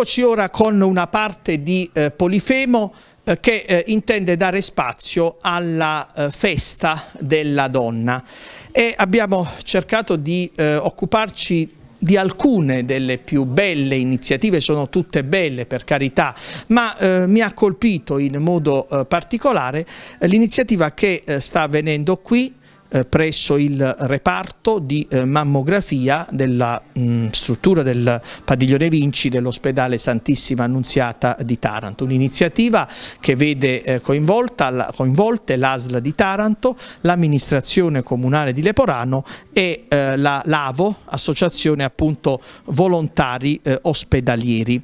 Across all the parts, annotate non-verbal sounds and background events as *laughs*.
Eccoci ora con una parte di eh, Polifemo eh, che eh, intende dare spazio alla eh, festa della donna e abbiamo cercato di eh, occuparci di alcune delle più belle iniziative, sono tutte belle per carità, ma eh, mi ha colpito in modo eh, particolare eh, l'iniziativa che eh, sta avvenendo qui eh, presso il reparto di eh, mammografia della mh, mm, struttura del Padiglione Vinci dell'ospedale Santissima Annunziata di Taranto, un'iniziativa che vede eh, coinvolta, coinvolte l'ASL di Taranto, l'amministrazione comunale di Leporano e eh, la LAVO, associazione appunto volontari ospedalieri.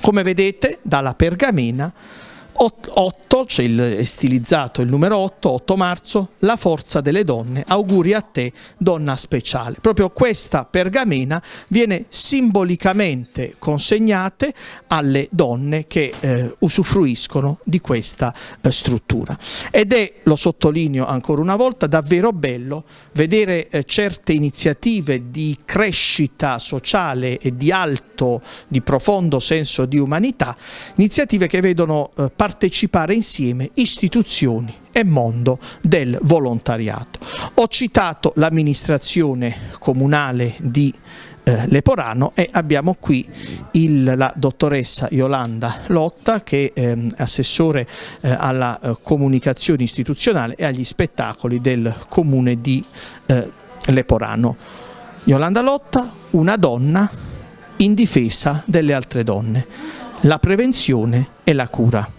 Come vedete dalla pergamena 8, c'è cioè il stilizzato il numero 8, 8 marzo, la forza delle donne, auguri a te donna speciale. Proprio questa pergamena viene simbolicamente consegnata alle donne che eh, usufruiscono di questa eh, struttura. Ed è, lo sottolineo ancora una volta, davvero bello vedere eh, certe iniziative di crescita sociale e di alto, di profondo senso di umanità, iniziative che vedono eh, partecipare insieme istituzioni e mondo del volontariato. Ho citato l'amministrazione comunale di eh, Leporano e abbiamo qui il, la dottoressa Yolanda Lotta che è ehm, assessore eh, alla eh, comunicazione istituzionale e agli spettacoli del comune di eh, Leporano. Yolanda Lotta, una donna in difesa delle altre donne, la prevenzione e la cura.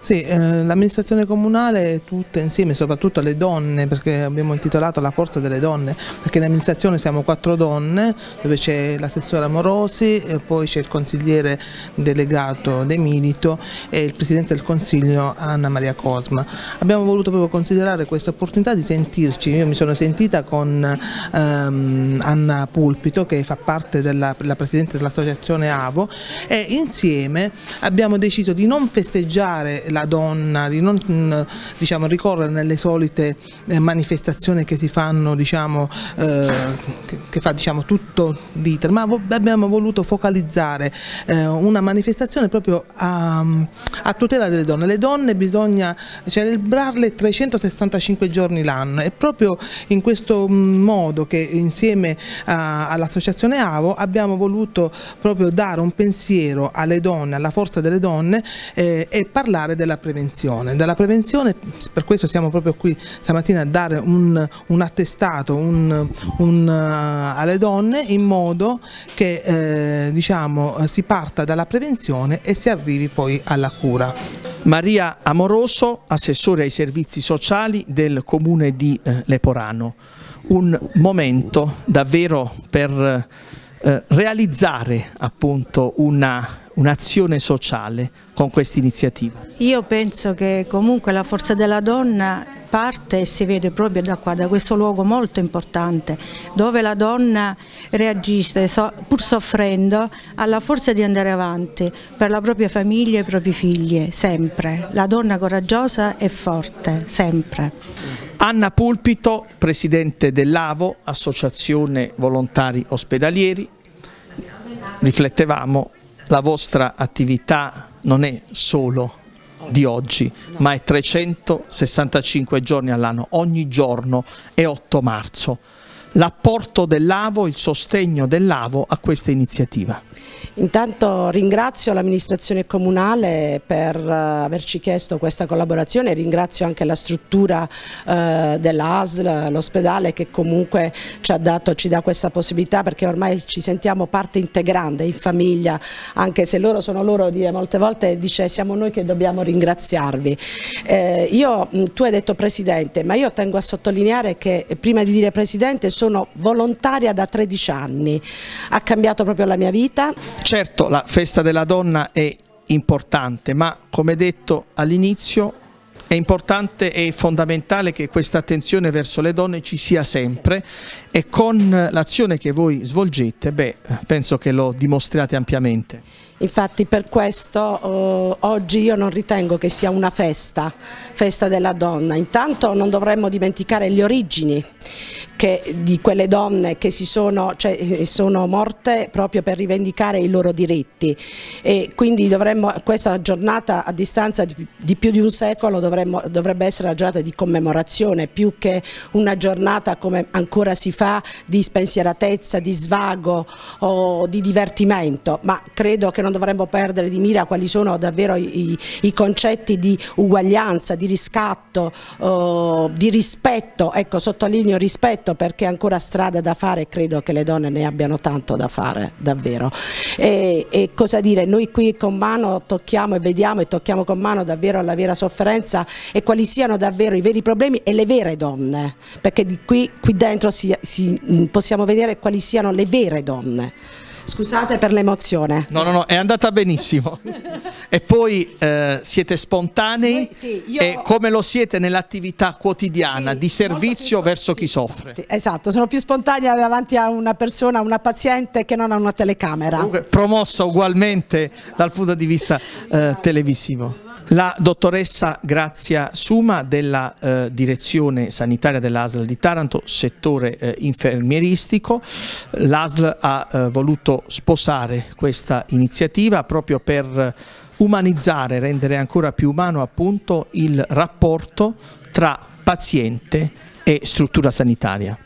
Sì, eh, l'amministrazione comunale tutte insieme, soprattutto le donne, perché abbiamo intitolato la forza delle donne, perché in amministrazione siamo quattro donne, dove c'è l'assessora Morosi, poi c'è il consigliere delegato De Milito e il presidente del consiglio Anna Maria Cosma. Abbiamo voluto proprio considerare questa opportunità di sentirci, io mi sono sentita con ehm, Anna Pulpito che fa parte della presidente dell'associazione AVO e insieme abbiamo deciso di non festeggiare aiutare la donna, di non mm, diciamo, ricorrere nelle solite eh, manifestazioni che si fanno, diciamo, eh, che, fa diciamo, tutto l'iter, ma abbiamo voluto focalizzare eh, una manifestazione proprio a, a, tutela delle donne. Le donne bisogna celebrarle 365 giorni l'anno e proprio in questo mm, modo che insieme all'associazione AVO abbiamo voluto proprio dare un pensiero alle donne, alla forza delle donne eh, e parlare parlare della prevenzione. Della prevenzione, per questo siamo proprio qui stamattina a dare un, un attestato un, un, uh, alle donne in modo che eh, diciamo, si parta dalla prevenzione e si arrivi poi alla cura. Maria Amoroso, assessore ai servizi sociali del comune di eh, Leporano. Un momento davvero per eh, eh, realizzare appunto un'azione sociale con questa iniziativa? Io penso che comunque la forza della donna parte e si vede proprio da qua, da questo luogo molto importante, dove la donna reagisce pur soffrendo alla forza di andare avanti per la propria famiglia e i propri figli, sempre. La donna coraggiosa e forte, sempre. Anna Pulpito, presidente dell'AVO, Associazione Volontari Ospedalieri, riflettevamo, la vostra attività non è solo di oggi, ma è 365 giorni all'anno, ogni giorno è 8 marzo l'apporto dell'AVO, il sostegno dell'AVO a questa iniziativa. Intanto ringrazio l'amministrazione comunale per eh, averci chiesto questa collaborazione, ringrazio anche la struttura eh, dell'ASL, l'ospedale che comunque ci, ha dato, ci dà questa possibilità perché ormai ci sentiamo parte integrante in famiglia, anche se loro sono loro, dire, molte volte dice siamo noi che dobbiamo ringraziarvi. Eh, io, tu hai detto Presidente, ma io tengo a sottolineare che prima di dire Presidente sono sono volontaria da 13 anni, ha cambiato proprio la mia vita. Certo la festa della donna è importante ma come detto all'inizio è importante e fondamentale che questa attenzione verso le donne ci sia sempre e con l'azione che voi svolgete beh, penso che lo dimostriate ampiamente. Infatti per questo eh, oggi io non ritengo che sia una festa, festa della donna. Intanto non dovremmo dimenticare le origini che, di quelle donne che sono, cioè, eh, sono, morte proprio per rivendicare i loro diritti e quindi dovremmo, questa giornata a distanza di, di più di un secolo dovremmo, dovrebbe essere una giornata di commemorazione più che una giornata come ancora si fa di spensieratezza, di svago o di divertimento, ma credo che non dovremmo perdere di mira quali sono davvero i, i concetti di uguaglianza, di riscatto, eh, di rispetto, ecco sottolineo rispetto perché è ancora strada da fare e credo che le donne ne abbiano tanto da fare davvero. E, e cosa dire, noi qui con mano tocchiamo e vediamo e tocchiamo con mano davvero la vera sofferenza e quali siano davvero i veri problemi e le vere donne, perché di qui, qui dentro si, si, possiamo vedere quali siano le vere donne. Scusate per l'emozione. No, no, no, è andata benissimo. *laughs* e poi eh, siete spontanei Voi- sì, io- e come lo siete nell'attività quotidiana Sì, di servizio più- verso sì, chi soffre. Esatto, sono più spontanea davanti a una persona, a una paziente che non a una telecamera. Comunque, promossa ugualmente dal punto di vista eh, televisivo. La dottoressa Grazia Suma della eh, direzione sanitaria dell'ASL di Taranto, settore eh, infermieristico. L'ASL ha eh, voluto sposare questa iniziativa proprio per umanizzare, rendere ancora più umano appunto il rapporto tra paziente e struttura sanitaria.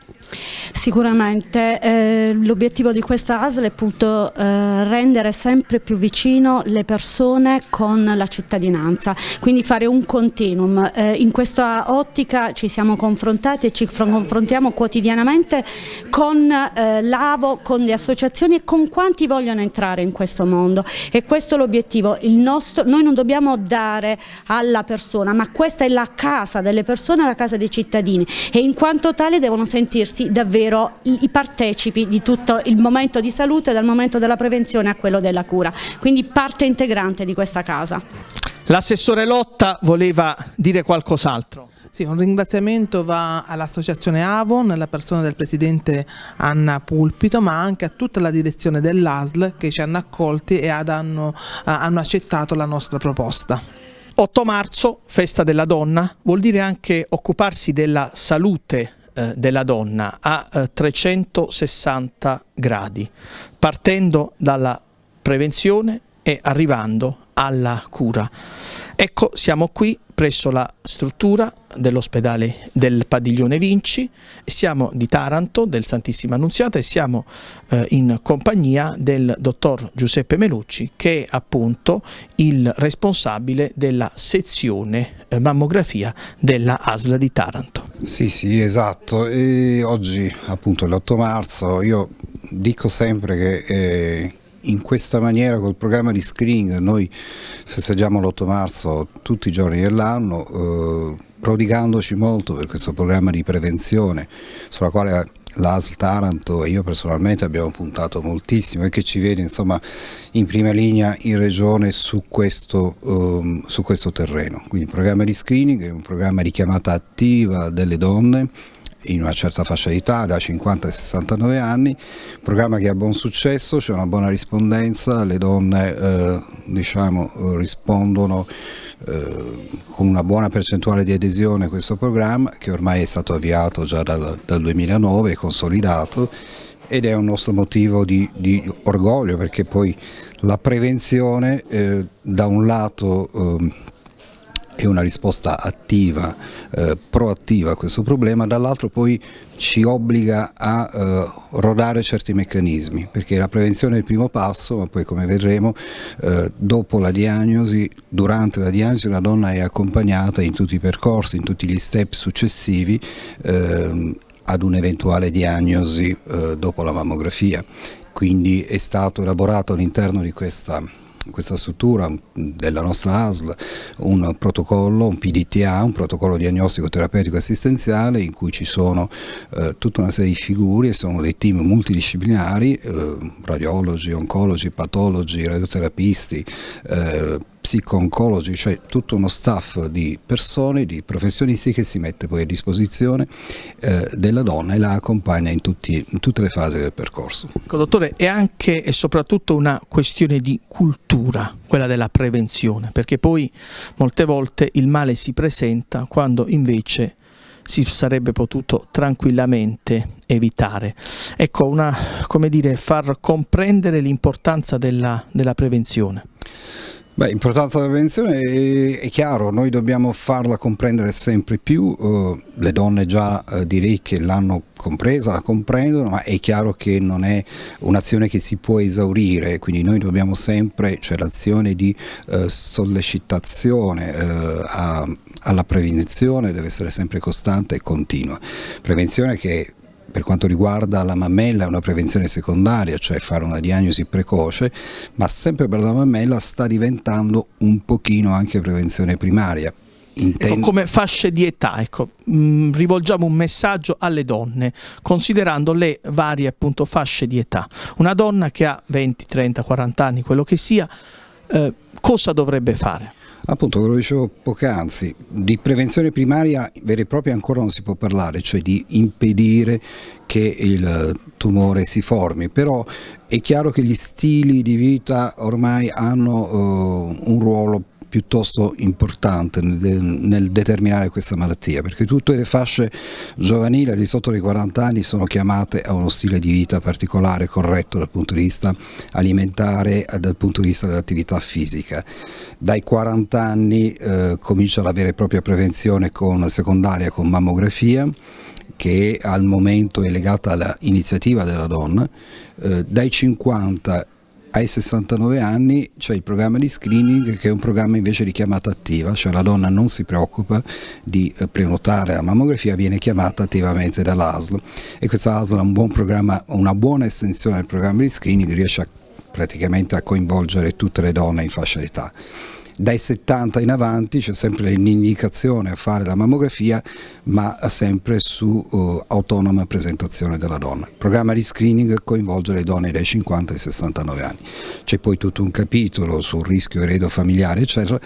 Sicuramente, eh, l'obiettivo di questa ASL è appunto eh, rendere sempre più vicino le persone con la cittadinanza, quindi fare un continuum. Eh, in questa ottica ci siamo confrontati e ci confrontiamo quotidianamente con eh, l'AVO, con le associazioni e con quanti vogliono entrare in questo mondo e questo è l'obiettivo. noi non dobbiamo dare alla persona, ma questa è la casa delle persone, la casa dei cittadini e in quanto tale devono sentirsi resi davvero i partecipi di tutto il momento di salute, dal momento della prevenzione a quello della cura, quindi parte integrante di questa casa. L'assessore Lotta voleva dire qualcos'altro. Sì, un ringraziamento va all'associazione Avon, alla persona del presidente Anna Pulpito, ma anche a tutta la direzione dell'ASL che ci hanno accolti e hanno, hanno accettato la nostra proposta. 8 marzo, festa della donna, vuol dire anche occuparsi della salute eh, della donna a 360 eh, gradi, partendo dalla prevenzione e arrivando alla cura. Ecco, siamo qui presso la struttura dell'ospedale del Padiglione Vinci, siamo di Taranto, del Santissima Annunziata e siamo eh, in compagnia del dottor Giuseppe Melucci che è appunto il responsabile della sezione eh, mammografia della ASL di Taranto. Sì, sì, esatto. E oggi appunto l'8 marzo io dico sempre che eh, in questa maniera col programma di screening noi festeggiamo l'8 marzo tutti i giorni dell'anno eh, prodigandoci molto per questo programma di prevenzione sulla quale l'ASL Taranto e io personalmente abbiamo puntato moltissimo e che ci vede insomma, in prima linea in regione su questo, um, su questo terreno. Quindi il programma di screening è un programma di chiamata attiva delle donne in una certa fascia d'età, da 50 ai 69 anni, programma che ha buon successo, c'è una buona rispondenza, le donne eh, diciamo, rispondono eh, con una buona percentuale di adesione a questo programma che ormai è stato avviato già dal, dal 2009, consolidato ed è un nostro motivo di, di orgoglio perché poi la prevenzione eh, da un lato ehm, e una risposta attiva, eh, proattiva a questo problema, dall'altro poi ci obbliga a eh, rodare certi meccanismi, perché la prevenzione è il primo passo, ma poi come vedremo, eh, dopo la diagnosi, durante la diagnosi la donna è accompagnata in tutti i percorsi, in tutti gli step successivi ehm, ad un'eventuale diagnosi eh, dopo la mammografia. Quindi è stato elaborato all'interno di questa questa struttura della nostra ASL un protocollo, un PDTA, un protocollo diagnostico terapeutico assistenziale in cui ci sono eh, tutta una serie di figure, sono dei team multidisciplinari, eh, radiologi, oncologi, patologi, radioterapisti, eh, psico-oncologi, cioè tutto uno staff di persone, di professionisti che si mette poi a disposizione eh, della donna e la accompagna in, tutti, in tutte le fasi del percorso. Ecco, dottore, è anche e soprattutto una questione di cultura, quella della prevenzione, perché poi molte volte il male si presenta quando invece si sarebbe potuto tranquillamente evitare. Ecco, una, come dire, far comprendere l'importanza della, della prevenzione. Beh, importanza della prevenzione è, è, chiaro, noi dobbiamo farla comprendere sempre più, uh, le donne già uh, eh, direi che l'hanno compresa, la comprendono, ma è chiaro che non è un'azione che si può esaurire, quindi noi dobbiamo sempre, cioè l'azione di uh, sollecitazione a, alla prevenzione deve essere sempre costante e continua, prevenzione che per quanto riguarda la mammella è una prevenzione secondaria, cioè fare una diagnosi precoce, ma sempre per la mammella sta diventando un pochino anche prevenzione primaria. Intendo... Ecco, come fasce di età, ecco, mh, mm, rivolgiamo un messaggio alle donne, considerando le varie appunto, fasce di età. Una donna che ha 20, 30, 40 anni, quello che sia, eh, cosa dovrebbe fare? Appunto, come dicevo poc'anzi, di prevenzione primaria vera e propria ancora non si può parlare, cioè di impedire che il tumore si formi, però è chiaro che gli stili di vita ormai hanno eh, un ruolo piuttosto importante nel, nel determinare questa malattia, perché tutte le fasce giovanili di sotto i 40 anni sono chiamate a uno stile di vita particolare, corretto dal punto di vista alimentare, eh, dal punto di vista dell'attività fisica. Dai 40 anni eh, comincia la vera e propria prevenzione con secondaria, con mammografia che al momento è legata all'iniziativa della donna, eh, dai 50 ai 69 anni c'è il programma di screening che è un programma invece di chiamata attiva, cioè la donna non si preoccupa di eh, prenotare la mammografia, viene chiamata attivamente dall'ASL e questa ASL ha un buon una buona estensione del programma di screening, riesce a, praticamente a coinvolgere tutte le donne in fascia d'età dai 70 in avanti c'è sempre l'indicazione a fare la mammografia ma sempre su uh, autonoma presentazione della donna. Il programma di screening coinvolge le donne dai 50 ai 69 anni. C'è poi tutto un capitolo sul rischio eredo familiare eccetera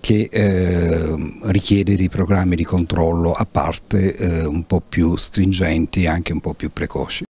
che eh, richiede dei programmi di controllo a parte eh, un po' più stringenti e anche un po' più precoci.